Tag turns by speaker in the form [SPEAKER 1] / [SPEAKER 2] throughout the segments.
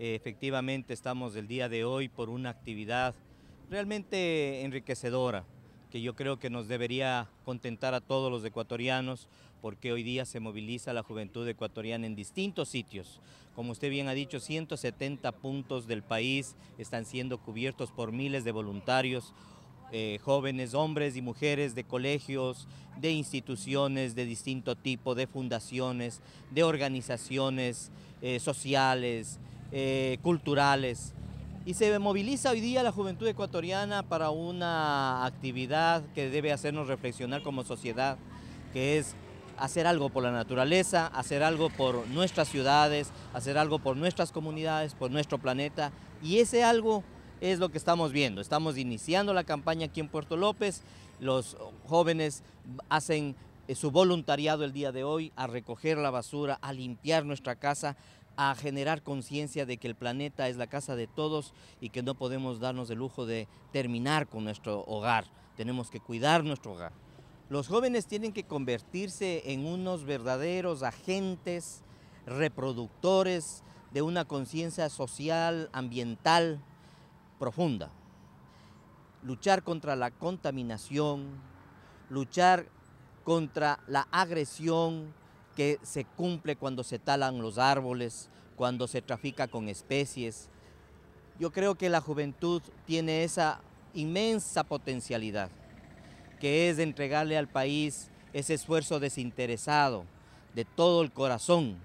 [SPEAKER 1] efectivamente estamos el día de hoy por una actividad realmente enriquecedora que yo creo que nos debería contentar a todos los ecuatorianos, porque hoy día se moviliza la juventud ecuatoriana en distintos sitios. Como usted bien ha dicho, 170 puntos del país están siendo cubiertos por miles de voluntarios, eh, jóvenes, hombres y mujeres de colegios, de instituciones de distinto tipo, de fundaciones, de organizaciones eh, sociales, eh, culturales. Y se moviliza hoy día la juventud ecuatoriana para una actividad que debe hacernos reflexionar como sociedad, que es hacer algo por la naturaleza, hacer algo por nuestras ciudades, hacer algo por nuestras comunidades, por nuestro planeta. Y ese algo es lo que estamos viendo. Estamos iniciando la campaña aquí en Puerto López. Los jóvenes hacen eh, su voluntariado el día de hoy a recoger la basura, a limpiar nuestra casa, a generar conciencia de que el planeta es la casa de todos y que no podemos darnos el lujo de terminar con nuestro hogar. Tenemos que cuidar nuestro hogar. Los jóvenes tienen que convertirse en unos verdaderos agentes reproductores de una conciencia social, ambiental profunda. Luchar contra la contaminación, luchar contra la agresión, que se cumple cuando se talan los árboles, cuando se trafica con especies. Yo creo que la juventud tiene esa inmensa potencialidad, que es entregarle al país ese esfuerzo desinteresado, de todo el corazón,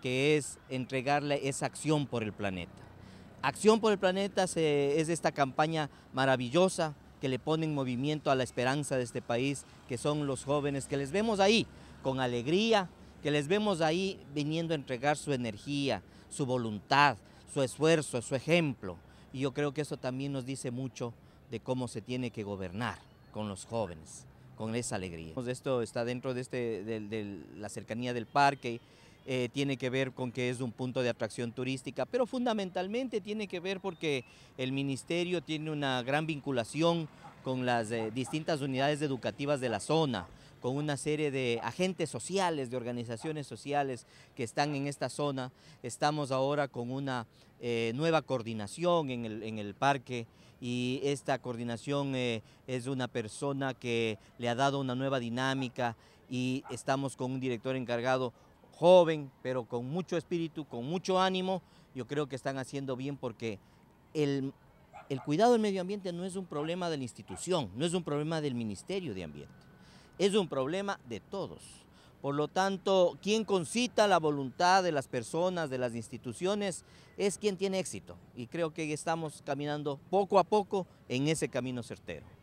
[SPEAKER 1] que es entregarle esa acción por el planeta. Acción por el planeta es esta campaña maravillosa que le pone en movimiento a la esperanza de este país, que son los jóvenes, que les vemos ahí con alegría, que les vemos ahí viniendo a entregar su energía, su voluntad, su esfuerzo, su ejemplo. Y yo creo que eso también nos dice mucho de cómo se tiene que gobernar con los jóvenes, con esa alegría. Pues esto está dentro de, este, la cercanía del parque, eh, tiene que ver con que es un punto de atracción turística, pero fundamentalmente tiene que ver porque el ministerio tiene una gran vinculación con las eh, distintas unidades educativas de la zona con una serie de agentes sociales, de organizaciones sociales que están en esta zona. Estamos ahora con una eh, nueva coordinación en el, parque y esta coordinación eh, es una persona que le ha dado una nueva dinámica y estamos con un director encargado joven, pero con mucho espíritu, con mucho ánimo. Yo creo que están haciendo bien porque el cuidado del medio ambiente no es un problema de la institución, no es un problema del Ministerio de Ambiente es un problema de todos. Por lo tanto, quien concita la voluntad de las personas, de las instituciones, es quien tiene éxito. Y creo que estamos caminando poco a poco en ese camino certero.